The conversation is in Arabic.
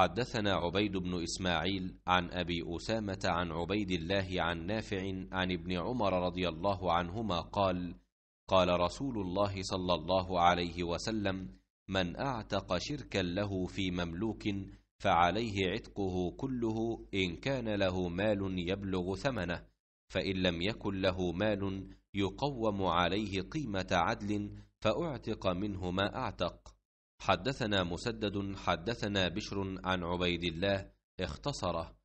حدثنا عبيد بن إسماعيل عن أبي أسامة عن عبيد الله عن نافع عن ابن عمر رضي الله عنهما قال قال رسول الله صلى الله عليه وسلم من أعتق شركا له في مملوك فعليه عتقه كله إن كان له مال يبلغ ثمنه فإن لم يكن له مال يقوم عليه قيمة عدل فأعتق منه ما أعتق حدثنا مسدد حدثنا بشر عن عبيد الله اختصره